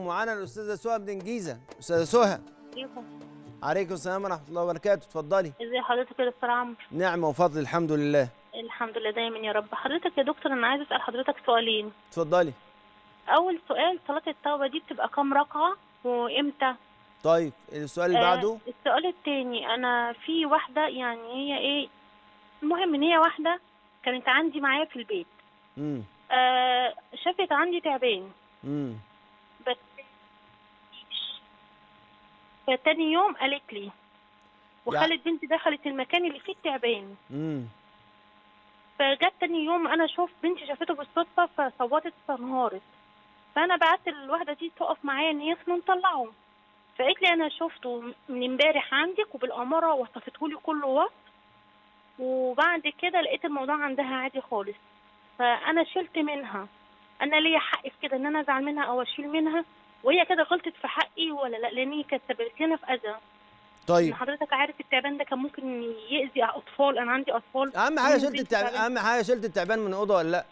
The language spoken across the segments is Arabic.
معانا الاستاذه سهى بن جيزه استاذه سهى عليكم عليكم السلام ورحمه الله وبركاته اتفضلي ازي حضرتك يا دكتور عمرو نعمه وفضل الحمد لله الحمد لله دايما يا رب حضرتك يا دكتور انا عايزه اسال حضرتك سؤالين اتفضلي اول سؤال صلاه التوبه دي بتبقى كام ركعه وامتى طيب السؤال اللي آه السؤال التاني انا في واحده يعني هي ايه المهم ان هي واحده كانت عندي معايا في البيت امم آه شافت عندي تعبان امم بس فتاني يوم قالت لي وخلت بنتي دخلت المكان اللي فيه التعبان فجت تاني يوم انا شوف بنتي شافته بالصدفه فصوتت فانهارت فانا بعت الواحده دي تقف معايا ان هي نطلعه فقالت لي انا شفته من امبارح عندك وبالاماره وصفته لي كل وقت وبعد كده لقيت الموضوع عندها عادي خالص فانا شلت منها انا ليا حق في كده ان انا ازعل منها او اشيل منها وهي كده غلطت في حقي ولا لا لان هي كانت سببتنا في اذى طيب حضرتك عارف التعبان ده كان ممكن يأذي اطفال انا عندي اطفال اهم حاجه شلت التعبان اهم حاجه شلت التعبان من الاوضه ولا لا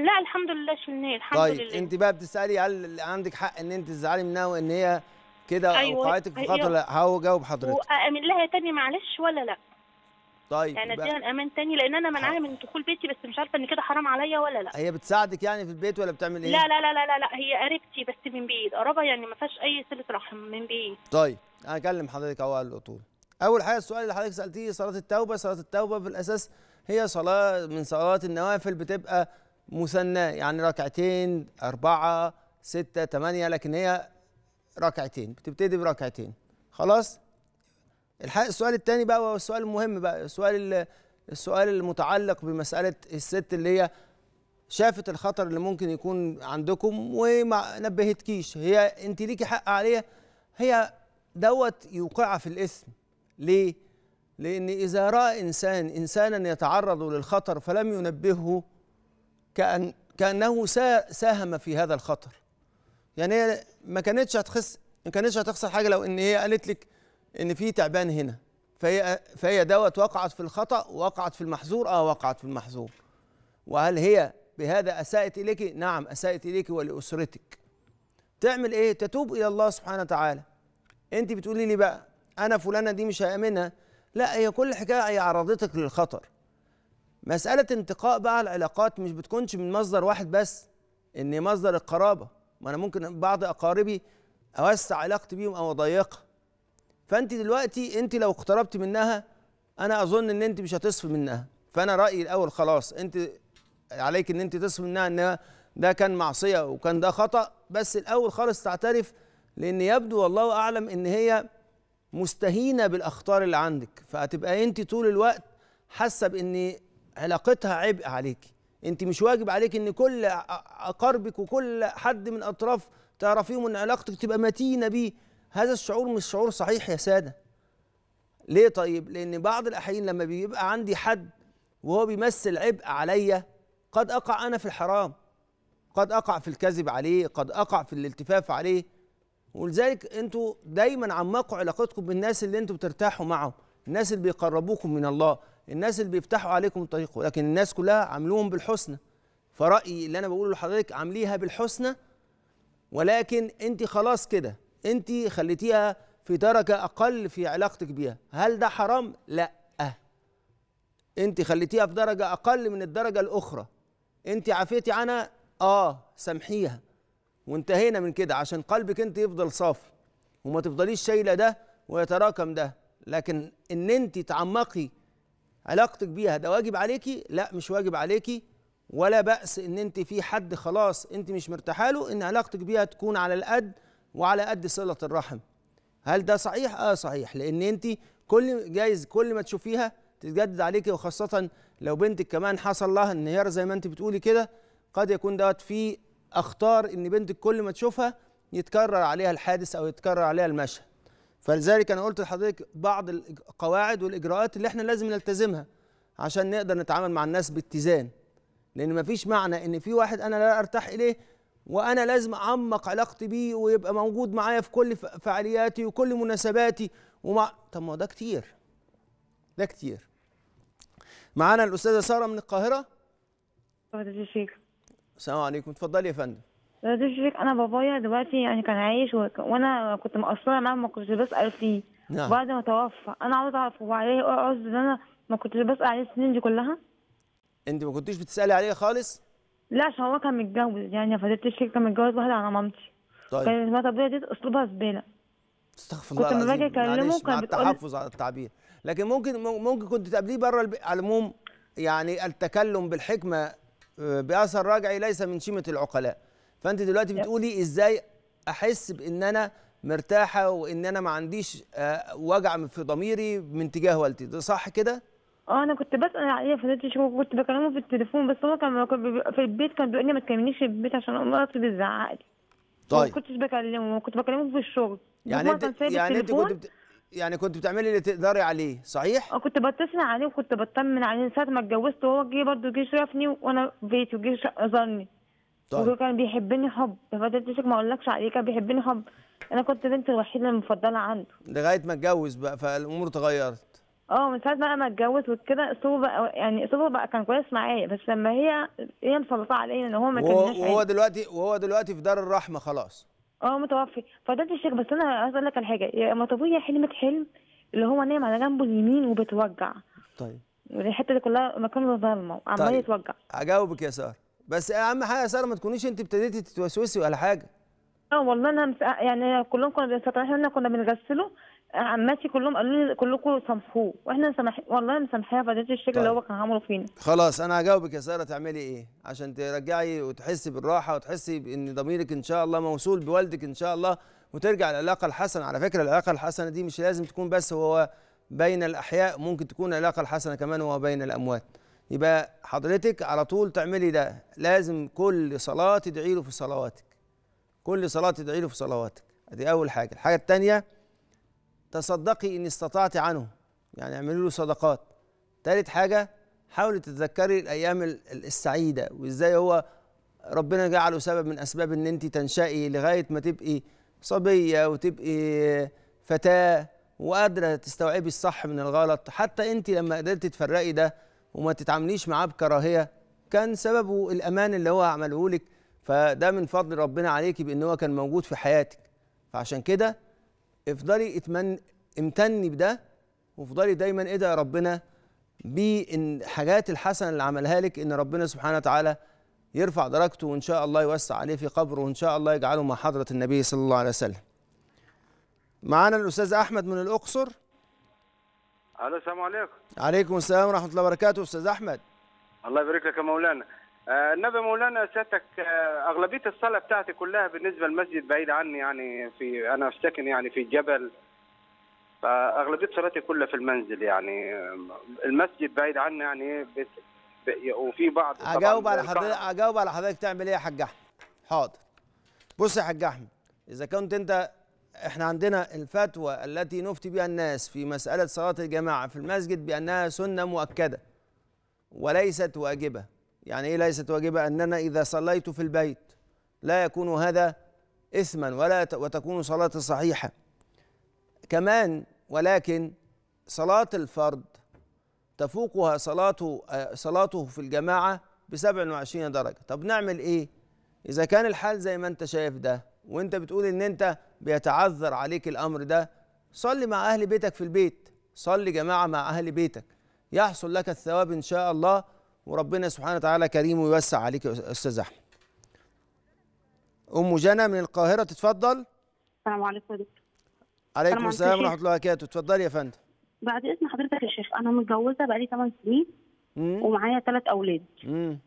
لا الحمد لله شلناه الحمد طيب. لله طيب انت بقى بتسالي هل عندك حق ان انت تزعلي منها وان هي كده أيوة. وقعتك في خطر هو جاوب حضرتك وامن لها تاني معلش ولا لا طيب يعني اديها الامان تاني لان انا منعاها من دخول بيتي بس مش عارفه ان كده حرام عليا ولا لا هي بتساعدك يعني في البيت ولا بتعمل ايه لا لا لا لا لا, لا. هي قريبتي بس من بعيد قرابه يعني ما فيهاش اي صله رحم من بعيد طيب انا اكلم حضرتك اهو على الاطول اول حاجه السؤال اللي حضرتك سالتيه صلاه التوبه صلاه التوبه في الاساس هي صلاه من صلوات النوافل بتبقى مثناه يعني ركعتين أربعة ستة ثمانية لكن هي ركعتين بتبتدي بركعتين خلاص الحق السؤال الثاني بقى هو السؤال المهم بقى السؤال السؤال المتعلق بمساله الست اللي هي شافت الخطر اللي ممكن يكون عندكم وما نبهتكيش هي انت ليكي حق عليها هي دوت يوقعها في الاثم ليه؟ لان اذا راى انسان انسانا يتعرض للخطر فلم ينبهه كأن كانه ساهم في هذا الخطر يعني هي ما كانتش هتخس ما كانتش هتخسر حاجه لو ان هي قالت لك ان في تعبان هنا فهي فهي دوت وقعت في الخطا وقعت في المحظور اه وقعت في المحظور وهل هي بهذا اساءت اليك نعم اساءت اليك ولاسرتك تعمل ايه تتوب الى الله سبحانه وتعالى انت بتقولي لي بقى انا فلانه دي مش هامنها لا هي كل حكايه هي عرضتك للخطر مساله انتقاء بقى العلاقات مش بتكونش من مصدر واحد بس ان مصدر القرابه ما انا ممكن بعض اقاربي اوسع علاقتي بيهم او اضيقها فانت دلوقتي انت لو اقتربت منها انا اظن ان انت مش هتصفي منها فانا رايي الاول خلاص انت عليك ان انت تصفي منها ان ده كان معصيه وكان ده خطا بس الاول خالص تعترف لان يبدو والله اعلم ان هي مستهينه بالاخطار اللي عندك فهتبقى انت طول الوقت حاسه بان علاقتها عبء عليكي انت مش واجب عليك ان كل اقاربك وكل حد من اطراف تعرفيهم ان علاقتك تبقى متينه بيه هذا الشعور مش شعور صحيح يا ساده ليه طيب لان بعض الاحيان لما بيبقى عندي حد وهو بيمثل عبء عليا قد اقع انا في الحرام قد اقع في الكذب عليه قد اقع في الالتفاف عليه ولذلك انتوا دايما عمقوا علاقتكم بالناس اللي انتوا بترتاحوا معهم الناس اللي بيقربوكم من الله الناس اللي بيفتحوا عليكم الطريق لكن الناس كلها عاملوهم بالحسنى فرأيي اللي انا بقوله لحضرتك عامليها بالحسنى ولكن انت خلاص كده انت خليتيها في درجه اقل في علاقتك بيها هل ده حرام لا انت خليتيها في درجه اقل من الدرجه الاخرى انت عفيتي عنها اه سامحيها وانتهينا من كده عشان قلبك انت يفضل صافي وما تفضليش شايله ده ويتراكم ده لكن ان انت تعمقي علاقتك بيها ده واجب عليكي لا مش واجب عليكي ولا بأس ان انت في حد خلاص انت مش مرتاحه له ان علاقتك بيها تكون على القد وعلى قد صله الرحم هل ده صحيح اه صحيح لان انت كل جايز كل ما تشوفيها تتجدد عليكي وخاصه لو بنتك كمان حصل لها انهيار زي ما انت بتقولي كده قد يكون دوت في اخطار ان بنتك كل ما تشوفها يتكرر عليها الحادث او يتكرر عليها المشهد فلذلك انا قلت لحضرتك بعض القواعد والاجراءات اللي احنا لازم نلتزمها عشان نقدر نتعامل مع الناس باتزان لان مفيش معنى ان في واحد انا لا ارتاح اليه وانا لازم اعمق علاقتي بيه ويبقى موجود معايا في كل فعالياتي وكل مناسباتي ومع طب ما ده كتير ده كتير معانا الاستاذه ساره من القاهره فضيله الشيخ السلام عليكم اتفضلي يا فندم فضيله الشيخ انا بابايا دلوقتي يعني كان عايش و... وانا كنت مقصره معاه ما كنتش بسال فيه نعم. بعد ما توفى انا عاوز اعرف هو عليه عذر إيه، ان انا ما كنتش بسال عليه السنين دي كلها انت ما كنتيش بتسالي عليه خالص لا عشان هو كان متجوز يعني فضلت الشركه كان متجوز واحده على مامتي طيب كانت مرات دي اسلوبها زباله استغفر الله كنت لما باجي اكلمه كان تحفظ على التعبير لكن ممكن ممكن كنت تقابليه بره على العموم يعني التكلم بالحكمه آه، باثر راجعي ليس من شيمه العقلاء فانت دلوقتي بتقولي ازاي احس بان انا مرتاحه وان انا ما عنديش آه، وجع في ضميري من تجاه والدتي ده صح كده اه انا كنت بسال عليه فضلت كنت بكلمه في التليفون بس هو كان في البيت كان بيقول لي ما تكلمنيش في البيت عشان مراتي بتزعق لي طيب ما كنتش بكلمه كنت بكلمه في الشغل يعني انت يعني انت كنت بت... يعني كنت بتعملي اللي تقدري عليه صحيح؟ اه كنت بتصل عليه وكنت بطمن عليه من ساعه ما اتجوزت وهو جه برضه جه شافني وانا في بيتي وجه زارني طيب وكان بيحبني حب فضلت ما اقولكش عليه كان بيحبني حب انا كنت بنت الوحيده المفضله عنده لغايه ما اتجوز بقى فالامور اتغيرت اه من ساعة بقى ما اتجوز وكده اسلوبه بقى يعني اسلوبه بقى كان كويس معايا بس لما هي هي مسلطة عليا ان هو ما كانش وهو دلوقتي وهو دلوقتي في دار الرحمة خلاص اه متوفي فضلت الشيخ بس انا عايز اقول لك على حاجة يا هي حلمت حلم اللي هو نايم على جنبه اليمين وبتوجع طيب الحتة دي كلها مكانه ظلمة وعمال طيب. يتوجع هجاوبك يا سارة بس اهم حاجة يا سارة ما تكونيش انت ابتديتي تتوسوسي ولا حاجة اه والله انا يعني كلهم كنا بنستطيع احنا كنا بنغسله عماتي كلهم قالوا لي كلكم سامحوه واحنا سامح والله مسامحاه فضيله الشكل طيب. اللي هو طيب. كان عامله فينا خلاص انا هجاوبك يا ساره تعملي ايه عشان ترجعي وتحسي بالراحه وتحسي بان ضميرك ان شاء الله موصول بوالدك ان شاء الله وترجع العلاقه الحسنه على فكره العلاقه الحسنه دي مش لازم تكون بس هو بين الاحياء ممكن تكون العلاقه الحسنه كمان هو بين الاموات يبقى حضرتك على طول تعملي ده لازم كل صلاه تدعي له في صلواتك كل صلاه تدعي له في صلواتك دي اول حاجه الحاجه الثانيه تصدقي إن استطعت عنه يعني اعملي له صدقات تالت حاجة حاولي تتذكري الأيام السعيدة وإزاي هو ربنا جعله سبب من أسباب إن أنت تنشئي لغاية ما تبقي صبية وتبقي فتاة وقادرة تستوعبي الصح من الغلط حتى أنت لما قدرتي تفرقي ده وما تتعامليش معاه بكراهية كان سببه الأمان اللي هو عمله لك فده من فضل ربنا عليكي بأن هو كان موجود في حياتك فعشان كده افضلي اتمن امتني بده وافضلي دايما ادعي إيه ربنا بان الحسنه اللي عملها لك ان ربنا سبحانه وتعالى يرفع درجته وان شاء الله يوسع عليه في قبره وان شاء الله يجعله مع حضره النبي صلى الله عليه وسلم. معانا الاستاذ احمد من الاقصر. الو السلام عليكم. عليكم السلام ورحمه الله وبركاته استاذ احمد. الله يبارك لك يا مولانا. آه، نبي مولانا سيادتك آه، اغلبيه الصلاه بتاعتي كلها بالنسبه للمسجد بعيد عني يعني في انا في ساكن يعني في جبل فاغلبيه صلاتي كلها في المنزل يعني المسجد بعيد عني يعني بت... وفي بعض اجاوب على حضرتك اجاوب على حضرتك تعمل ايه يا حاج احمد حاضر بص يا حاج احمد اذا كنت انت احنا عندنا الفتوى التي نفتي بها الناس في مساله صلاه الجماعه في المسجد بانها سنه مؤكده وليست واجبه يعني إيه ليست واجبة أننا إذا صليت في البيت لا يكون هذا إثما ولا وتكون صلاة صحيحة كمان ولكن صلاة الفرد تفوقها صلاته صلاته في الجماعة ب 27 درجة طب نعمل إيه إذا كان الحال زي ما أنت شايف ده وأنت بتقول إن أنت بيتعذر عليك الأمر ده صلي مع أهل بيتك في البيت صلي جماعة مع أهل بيتك يحصل لك الثواب إن شاء الله وربنا سبحانه وتعالى كريم ويوسع عليك يا استاذ احمد ام جنى من القاهره تتفضل السلام عليكم عليكم السلام ورحمه الله وبركاته اتفضلي يا فندم بعد اذن حضرتك يا شيخ انا متجوزه بقالي 8 سنين ومعايا ثلاث اولاد مم.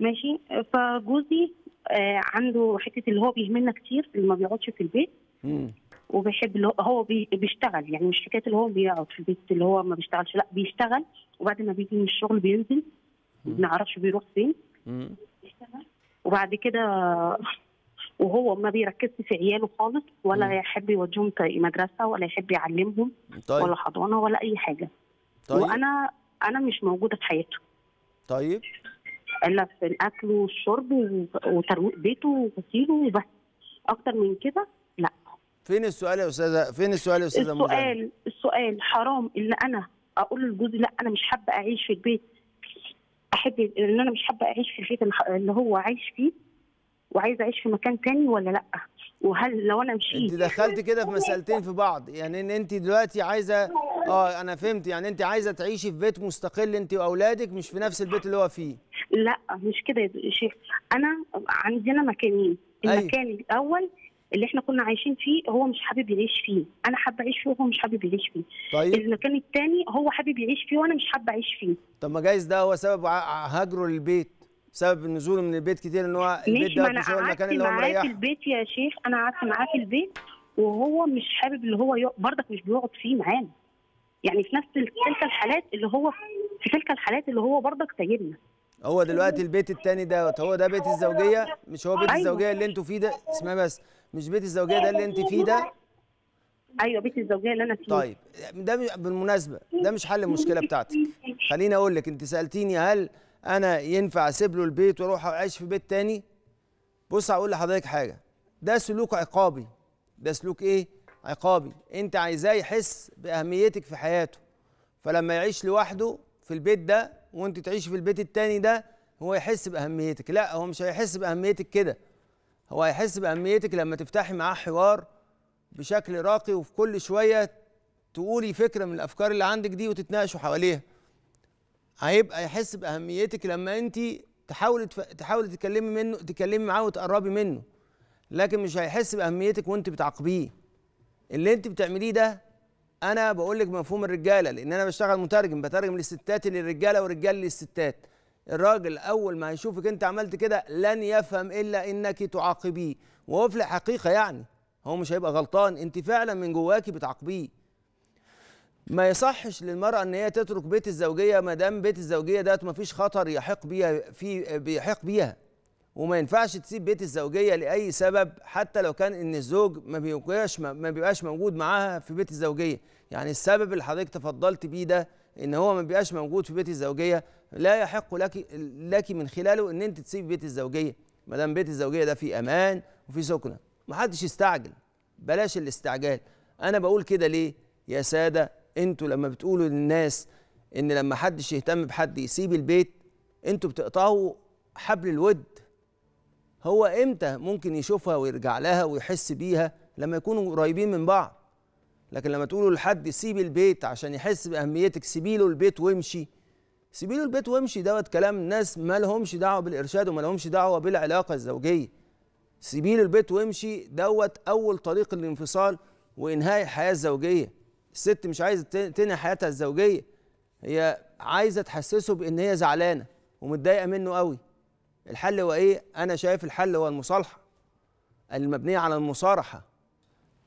ماشي فجوزي آه عنده حته اللي هو بيهملنا كتير اللي ما بيقعدش في البيت مم. وبيحب اللي هو بيشتغل يعني مش حكايه اللي هو بيقعد في البيت اللي هو ما بيشتغلش لا بيشتغل وبعد ما بيجي من الشغل بينزل ما نعرفش بيروح فين وبعد كده وهو ما بيركزش في عياله خالص ولا مم. يحب يوديهم مدرسه ولا يحب يعلمهم طيب. ولا حضانه ولا اي حاجه طيب. وانا انا مش موجوده في حياته طيب الا في الاكل والشرب وترويق بيته وغسيله وبس اكتر من كده لا فين السؤال يا استاذه فين السؤال يا استاذه السؤال السؤال حرام اللي انا اقول لجوزي لا انا مش حابه اعيش في البيت احب ان انا مش حابه اعيش في البيت اللي هو عايش فيه وعايزه اعيش في مكان تاني ولا لا وهل لو انا مشيت انت دخلتي كده في مسالتين في بعض يعني ان انت دلوقتي عايزه اه انا فهمت يعني انت عايزه تعيشي في بيت مستقل انت واولادك مش في نفس البيت اللي هو فيه لا مش كده يا شيخ انا عندنا مكانين أيوة. المكان أيوه. الاول اللي احنا كنا عايشين فيه هو مش حابب يعيش فيه انا حابه اعيش فيه وهو مش حابب يعيش فيه طيب المكان الثاني هو حابب يعيش فيه وانا مش حابه اعيش فيه طب ما جايز ده هو سبب هجره للبيت سبب نزوله من البيت كتير ان هو البيت ده مش هو المكان اللي هو مريحه في البيت يا شيخ انا قعدت معاه في البيت وهو مش حابب اللي هو يق... برضك مش بيقعد فيه معانا يعني في نفس تلك الحالات اللي هو في تلك الحالات اللي هو برضك سايبنا هو دلوقتي البيت التاني دوت هو ده بيت الزوجيه مش هو بيت أيوة. الزوجيه اللي انتوا فيه ده اسمها بس مش بيت الزوجيه ده اللي انت فيه ده ايوه بيت الزوجيه اللي انا فيه طيب ده بالمناسبه ده مش حل المشكله بتاعتك خليني اقول لك انت سالتيني هل انا ينفع اسيب له البيت واروح اعيش في بيت تاني بص هقول لحضرتك حاجه ده سلوك عقابي ده سلوك ايه عقابي انت عايزاه يحس باهميتك في حياته فلما يعيش لوحده في البيت ده وانت تعيش في البيت التاني ده هو يحس باهميتك لا هو مش هيحس باهميتك كده هو هيحس باهميتك لما تفتحي معاه حوار بشكل راقي وفي كل شويه تقولي فكره من الافكار اللي عندك دي وتتناقشوا حواليها هيبقى يحس باهميتك لما انت تحاولي تف... تحاولي تتكلمي منه تتكلمي معاه وتقربي منه لكن مش هيحس باهميتك وانت بتعاقبيه اللي انت بتعمليه ده انا بقول لك مفهوم الرجاله لان انا بشتغل مترجم بترجم للستات للرجاله والرجال للستات الراجل اول ما يشوفك انت عملت كده لن يفهم الا انك تعاقبيه وهو في الحقيقه يعني هو مش هيبقى غلطان انت فعلا من جواكي بتعاقبيه ما يصحش للمرأة ان هي تترك بيت الزوجية ما دام بيت الزوجية ده مفيش خطر يحق بيها في بيحق بيها وما ينفعش تسيب بيت الزوجية لأي سبب حتى لو كان ان الزوج ما بيبقاش ما بيبقاش موجود معاها في بيت الزوجية يعني السبب اللي حضرتك تفضلت بيه ده ان هو ما بيبقاش موجود في بيت الزوجية لا يحق لك لك من خلاله ان انت تسيب بيت الزوجيه ما دام بيت الزوجيه ده فيه امان وفيه سكنه محدش يستعجل بلاش الاستعجال انا بقول كده ليه يا ساده انتوا لما بتقولوا للناس ان لما حدش يهتم بحد يسيب البيت انتوا بتقطعوا حبل الود هو امتى ممكن يشوفها ويرجع لها ويحس بيها لما يكونوا قريبين من بعض لكن لما تقولوا لحد سيب البيت عشان يحس باهميتك سيبي له البيت وامشي سيبيله البيت وامشي دوت كلام ناس ما لهمش دعوه بالارشاد وما لهمش دعوه بالعلاقه الزوجيه سيبيله البيت وامشي دوت اول طريق للانفصال وانهاء الحياه الزوجيه الست مش عايزه تنهي حياتها الزوجيه هي عايزه تحسسه بان هي زعلانه ومتضايقه منه قوي الحل هو ايه انا شايف الحل هو المصالحه المبنيه على المصارحه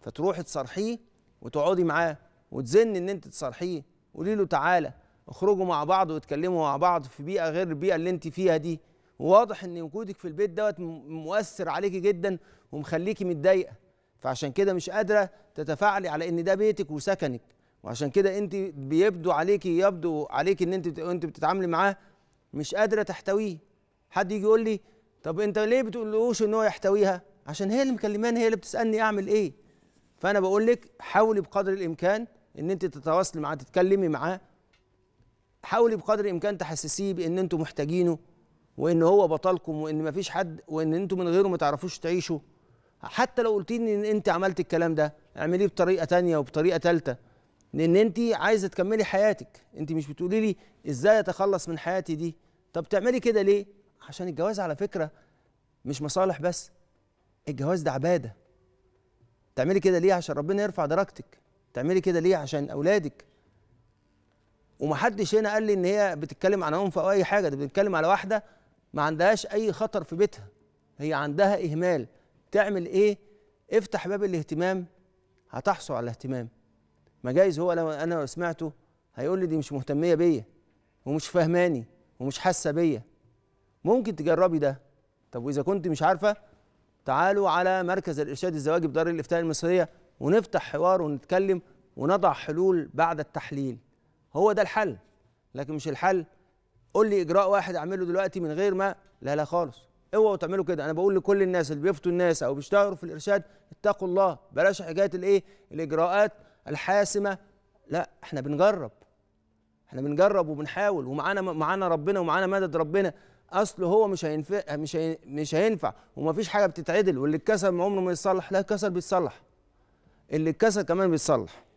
فتروحي تصارحيه وتقعدي معاه وتزن ان انت تصارحيه قولي له تعالى اخرجوا مع بعض واتكلموا مع بعض في بيئه غير البيئه اللي انت فيها دي وواضح ان وجودك في البيت دوت مؤثر عليكي جدا ومخليكي متضايقه فعشان كده مش قادره تتفاعلي على ان ده بيتك وسكنك وعشان كده انت بيبدو عليكي يبدو عليكي ان انت وانت بتتعاملي معاه مش قادره تحتويه حد يجي يقول لي طب انت ليه بتقولوش ان هو يحتويها عشان هي اللي مكلماني هي اللي بتسالني اعمل ايه فانا بقول لك حاولي بقدر الامكان ان انت تتواصلي معاه تتكلمي معاه حاولي بقدر الامكان تحسسيه بان انتم محتاجينه وان هو بطلكم وان مفيش حد وان انتم من غيره ما تعرفوش تعيشوا حتى لو قلتي ان انت عملت الكلام ده اعمليه بطريقه تانية وبطريقه ثالثه لان انت عايزه تكملي حياتك انت مش بتقولي لي ازاي اتخلص من حياتي دي طب تعملي كده ليه عشان الجواز على فكره مش مصالح بس الجواز ده عباده تعملي كده ليه عشان ربنا يرفع درجتك تعملي كده ليه عشان اولادك ومحدش هنا قال لي ان هي بتتكلم عن عنف او اي حاجه ده بنتكلم على واحده ما عندهاش اي خطر في بيتها هي عندها اهمال تعمل ايه افتح باب الاهتمام هتحصل على اهتمام ما جايز هو لو انا لو سمعته هيقول لي دي مش مهتميه بيا ومش فاهماني ومش حاسه بيا ممكن تجربي ده طب واذا كنت مش عارفه تعالوا على مركز الارشاد الزواجي بدار الافتاء المصريه ونفتح حوار ونتكلم ونضع حلول بعد التحليل هو ده الحل لكن مش الحل قول لي اجراء واحد اعمله دلوقتي من غير ما لا لا خالص اوعوا تعملوا كده انا بقول لكل الناس اللي بيفتوا الناس او بيشتغلوا في الارشاد اتقوا الله بلاش حكايه الايه الاجراءات الحاسمه لا احنا بنجرب احنا بنجرب وبنحاول ومعانا معانا ربنا ومعانا مدد ربنا اصل هو مش هينفع مش مش هينفع ومفيش حاجه بتتعدل واللي اتكسر عمره ما يتصلح لا كسر بيتصلح اللي اتكسر كمان بيتصلح